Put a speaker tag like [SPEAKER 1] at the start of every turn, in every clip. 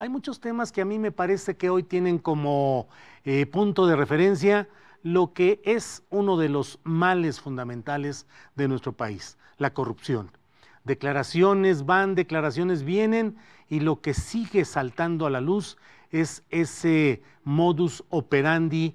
[SPEAKER 1] Hay muchos temas que a mí me parece que hoy tienen como eh, punto de referencia lo que es uno de los males fundamentales de nuestro país, la corrupción. Declaraciones van, declaraciones vienen y lo que sigue saltando a la luz es ese modus operandi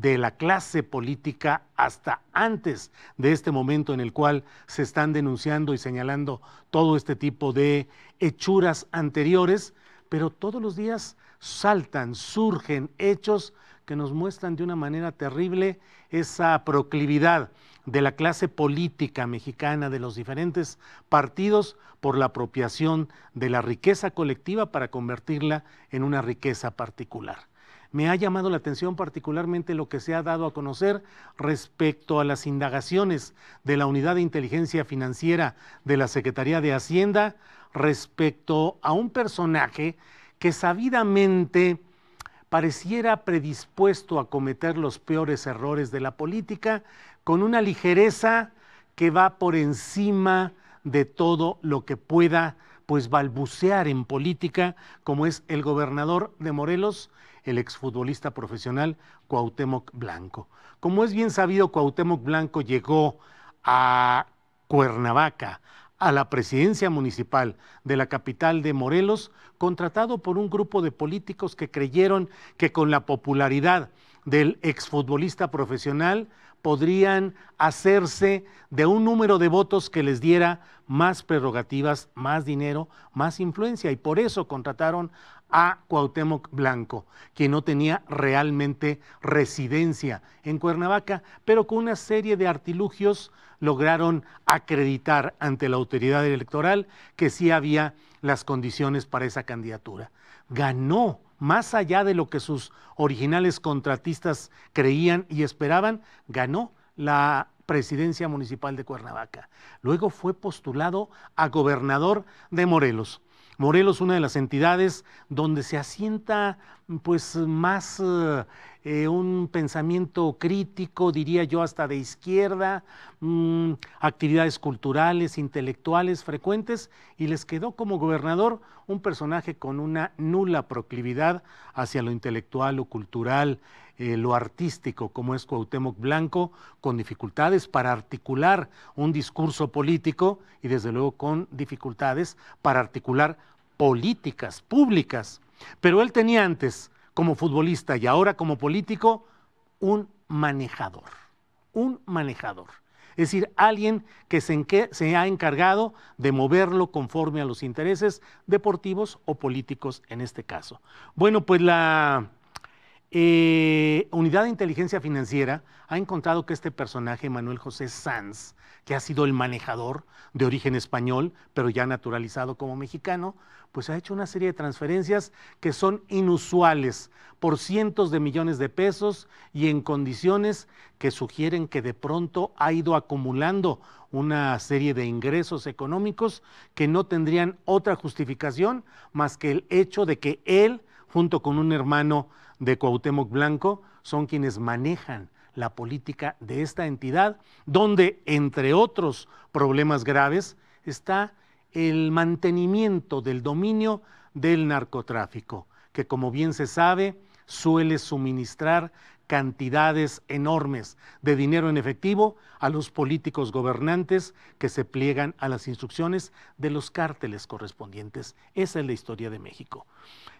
[SPEAKER 1] de la clase política hasta antes de este momento en el cual se están denunciando y señalando todo este tipo de hechuras anteriores, pero todos los días saltan, surgen hechos que nos muestran de una manera terrible esa proclividad de la clase política mexicana, de los diferentes partidos, por la apropiación de la riqueza colectiva para convertirla en una riqueza particular me ha llamado la atención particularmente lo que se ha dado a conocer respecto a las indagaciones de la Unidad de Inteligencia Financiera de la Secretaría de Hacienda respecto a un personaje que sabidamente pareciera predispuesto a cometer los peores errores de la política con una ligereza que va por encima de todo lo que pueda pues balbucear en política como es el gobernador de Morelos, el exfutbolista profesional Cuauhtémoc Blanco. Como es bien sabido, Cuauhtémoc Blanco llegó a Cuernavaca, a la presidencia municipal de la capital de Morelos, contratado por un grupo de políticos que creyeron que con la popularidad del exfutbolista profesional podrían hacerse de un número de votos que les diera más prerrogativas, más dinero, más influencia. Y por eso contrataron a Cuauhtémoc Blanco, que no tenía realmente residencia en Cuernavaca, pero con una serie de artilugios lograron acreditar ante la autoridad electoral que sí había las condiciones para esa candidatura. Ganó más allá de lo que sus originales contratistas creían y esperaban, ganó la presidencia municipal de Cuernavaca. Luego fue postulado a gobernador de Morelos. Morelos, una de las entidades donde se asienta pues más eh, eh, un pensamiento crítico, diría yo hasta de izquierda, mm, actividades culturales, intelectuales frecuentes, y les quedó como gobernador un personaje con una nula proclividad hacia lo intelectual, lo cultural, eh, lo artístico, como es Cuauhtémoc Blanco, con dificultades para articular un discurso político y desde luego con dificultades para articular políticas públicas. Pero él tenía antes como futbolista y ahora como político, un manejador, un manejador. Es decir, alguien que se, se, ha encargado de moverlo conforme a los intereses deportivos o políticos en este caso. Bueno, pues la eh, Unidad de Inteligencia Financiera ha encontrado que este personaje, Manuel José Sanz, que ha sido el manejador de origen español, pero ya naturalizado como mexicano, pues ha hecho una serie de transferencias que son inusuales por cientos de millones de pesos y en condiciones que sugieren que de pronto ha ido acumulando una serie de ingresos económicos que no tendrían otra justificación más que el hecho de que él, junto con un hermano, de Cuauhtémoc Blanco son quienes manejan la política de esta entidad, donde, entre otros problemas graves, está el mantenimiento del dominio del narcotráfico, que como bien se sabe, suele suministrar cantidades enormes de dinero en efectivo a los políticos gobernantes que se pliegan a las instrucciones de los cárteles correspondientes. Esa es la historia de México.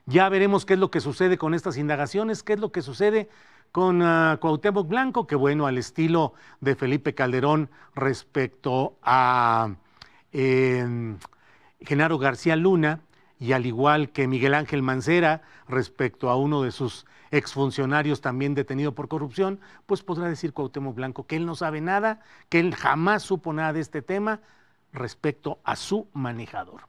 [SPEAKER 1] Ya veremos qué es lo que sucede con estas indagaciones, qué es lo que sucede con ah, Cuauhtémoc Blanco, que bueno, al estilo de Felipe Calderón respecto a eh, Genaro García Luna, y al igual que Miguel Ángel Mancera, respecto a uno de sus exfuncionarios también detenido por corrupción, pues podrá decir Cuauhtémoc Blanco que él no sabe nada, que él jamás supo nada de este tema respecto a su manejador.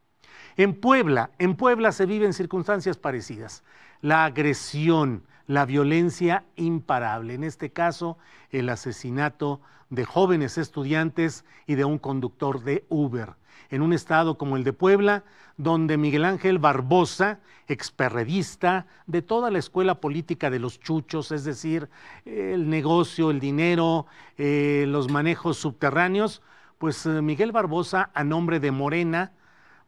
[SPEAKER 1] En Puebla, en Puebla se viven circunstancias parecidas. La agresión, la violencia imparable, en este caso el asesinato de jóvenes estudiantes y de un conductor de Uber, en un estado como el de Puebla, donde Miguel Ángel Barbosa, experredista de toda la escuela política de los chuchos, es decir, el negocio, el dinero, eh, los manejos subterráneos, pues eh, Miguel Barbosa, a nombre de Morena,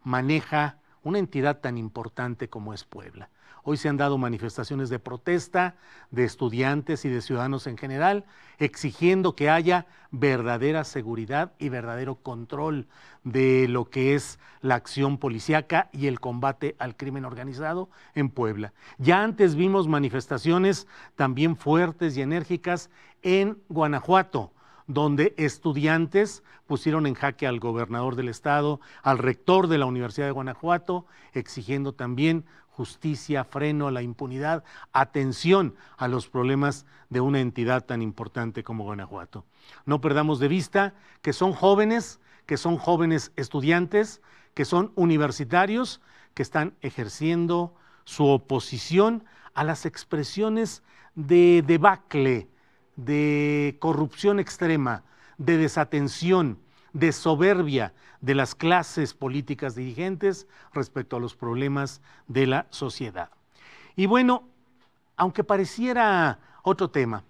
[SPEAKER 1] maneja una entidad tan importante como es Puebla. Hoy se han dado manifestaciones de protesta de estudiantes y de ciudadanos en general, exigiendo que haya verdadera seguridad y verdadero control de lo que es la acción policíaca y el combate al crimen organizado en Puebla. Ya antes vimos manifestaciones también fuertes y enérgicas en Guanajuato donde estudiantes pusieron en jaque al gobernador del estado, al rector de la Universidad de Guanajuato, exigiendo también justicia, freno a la impunidad, atención a los problemas de una entidad tan importante como Guanajuato. No perdamos de vista que son jóvenes, que son jóvenes estudiantes, que son universitarios, que están ejerciendo su oposición a las expresiones de debacle de corrupción extrema, de desatención, de soberbia de las clases políticas dirigentes respecto a los problemas de la sociedad. Y bueno, aunque pareciera otro tema,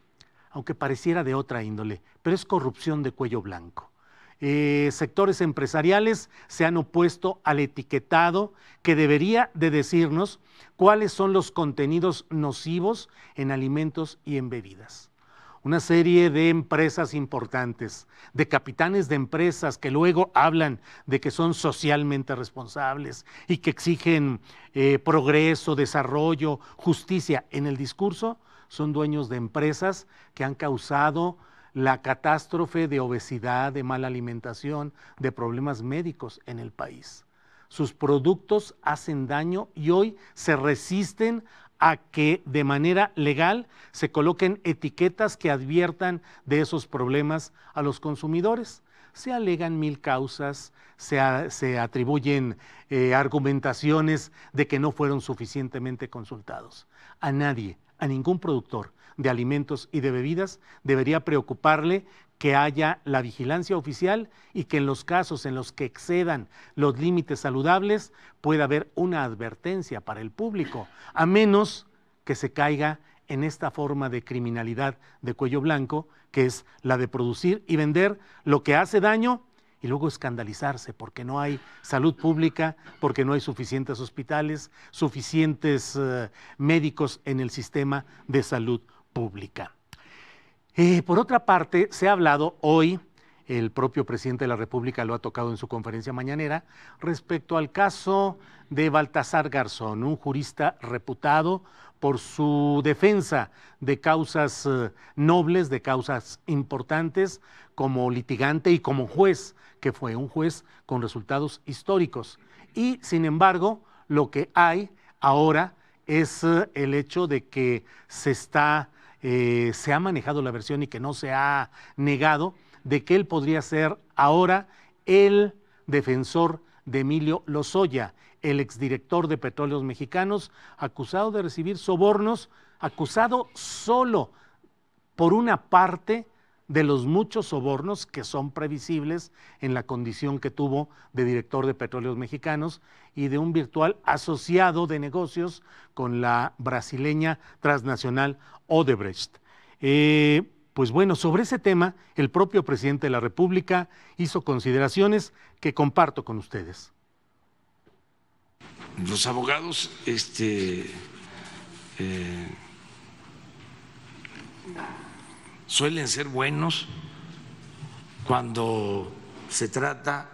[SPEAKER 1] aunque pareciera de otra índole, pero es corrupción de cuello blanco. Eh, sectores empresariales se han opuesto al etiquetado que debería de decirnos cuáles son los contenidos nocivos en alimentos y en bebidas una serie de empresas importantes, de capitanes de empresas que luego hablan de que son socialmente responsables y que exigen eh, progreso, desarrollo, justicia. En el discurso son dueños de empresas que han causado la catástrofe de obesidad, de mala alimentación, de problemas médicos en el país. Sus productos hacen daño y hoy se resisten a que de manera legal se coloquen etiquetas que adviertan de esos problemas a los consumidores. Se alegan mil causas, se, atribuyen eh, argumentaciones de que no fueron suficientemente consultados. A nadie, a ningún productor de alimentos y de bebidas debería preocuparle que haya la vigilancia oficial y que en los casos en los que excedan los límites saludables pueda haber una advertencia para el público, a menos que se caiga en esta forma de criminalidad de cuello blanco, que es la de producir y vender lo que hace daño y luego escandalizarse porque no hay salud pública, porque no hay suficientes hospitales, suficientes eh, médicos en el sistema de salud pública. Eh, por otra parte, se ha hablado hoy, el propio presidente de la República lo ha tocado en su conferencia mañanera, respecto al caso de Baltasar Garzón, un jurista reputado por su defensa de causas eh, nobles, de causas importantes, como litigante y como juez, que fue un juez con resultados históricos. Y sin embargo, lo que hay ahora es eh, el hecho de que se está eh, se ha manejado la versión y que no se ha negado de que él podría ser ahora el defensor de Emilio Lozoya, el exdirector de Petróleos Mexicanos, acusado de recibir sobornos, acusado solo por una parte de los muchos sobornos que son previsibles en la condición que tuvo de director de Petróleos Mexicanos y de un virtual asociado de negocios con la brasileña transnacional Odebrecht. Eh, pues bueno, sobre ese tema el propio presidente de la República hizo consideraciones que comparto con ustedes.
[SPEAKER 2] Los abogados, este, eh, suelen ser buenos cuando se trata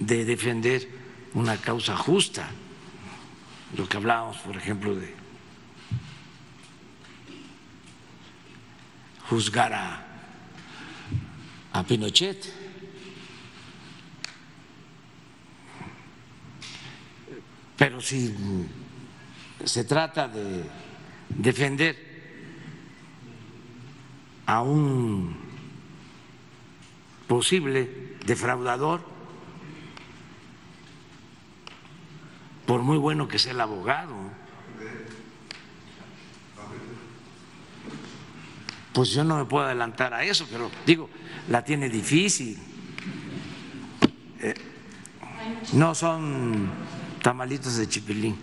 [SPEAKER 2] de defender una causa justa. Lo que hablábamos, por ejemplo, de juzgar a, Pinochet. Pero si se trata de defender a un posible defraudador, por muy bueno que sea el abogado. Pues yo no me puedo adelantar a eso, pero digo, la tiene difícil. Eh,
[SPEAKER 1] no son tamalitos de chipilín.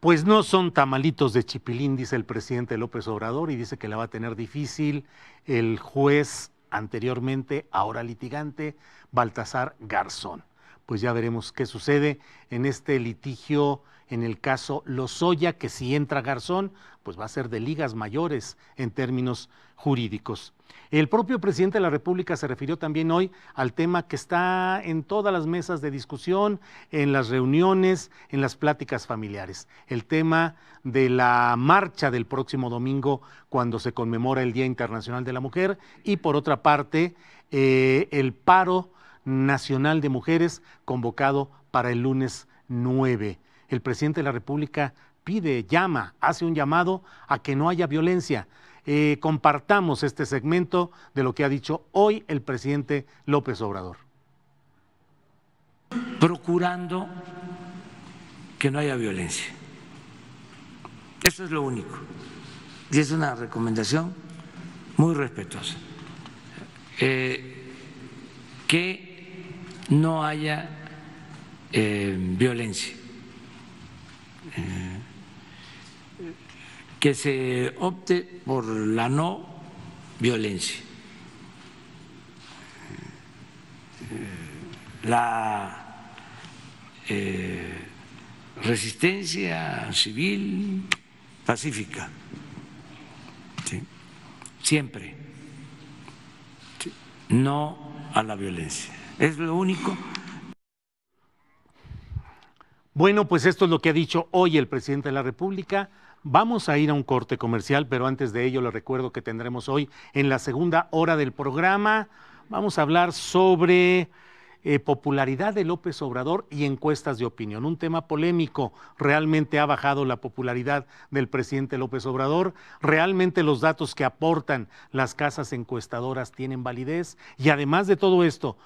[SPEAKER 1] Pues no son tamalitos de chipilín, dice el presidente López Obrador, y dice que la va a tener difícil el juez anteriormente, ahora litigante, Baltasar Garzón. Pues ya veremos qué sucede en este litigio en el caso Lozoya, que si entra Garzón, pues va a ser de ligas mayores en términos jurídicos. El propio presidente de la República se refirió también hoy al tema que está en todas las mesas de discusión, en las reuniones, en las pláticas familiares, el tema de la marcha del próximo domingo cuando se conmemora el Día Internacional de la Mujer y por otra parte eh, el paro nacional de mujeres convocado para el lunes 9 el presidente de la República pide, llama, hace un llamado a que no haya violencia. Eh, compartamos este segmento de lo que ha dicho hoy el presidente López Obrador. Procurando que no haya violencia. Eso es lo único.
[SPEAKER 2] Y es una recomendación muy respetuosa. Eh, que no haya eh, violencia. Eh, que se opte por la no violencia, eh, la eh, resistencia civil pacífica, siempre,
[SPEAKER 1] no a la violencia. Es lo único bueno, pues esto es lo que ha dicho hoy el presidente de la República. Vamos a ir a un corte comercial, pero antes de ello le recuerdo que tendremos hoy en la segunda hora del programa, vamos a hablar sobre eh, popularidad de López Obrador y encuestas de opinión. Un tema polémico. ¿Realmente ha bajado la popularidad del presidente López Obrador? ¿Realmente los datos que aportan las casas encuestadoras tienen validez? Y además de todo esto,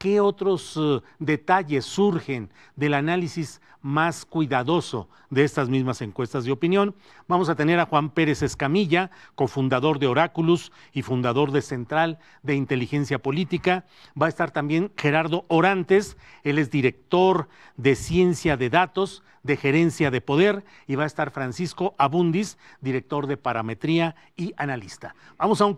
[SPEAKER 1] ¿Qué otros eh, detalles surgen del análisis más cuidadoso de estas mismas encuestas de opinión? Vamos a tener a Juan Pérez Escamilla, cofundador de Oráculos y fundador de Central de Inteligencia Política. Va a estar también Gerardo Orantes, él es director de Ciencia de Datos de Gerencia de Poder y va a estar Francisco Abundis, director de Parametría y analista. Vamos a un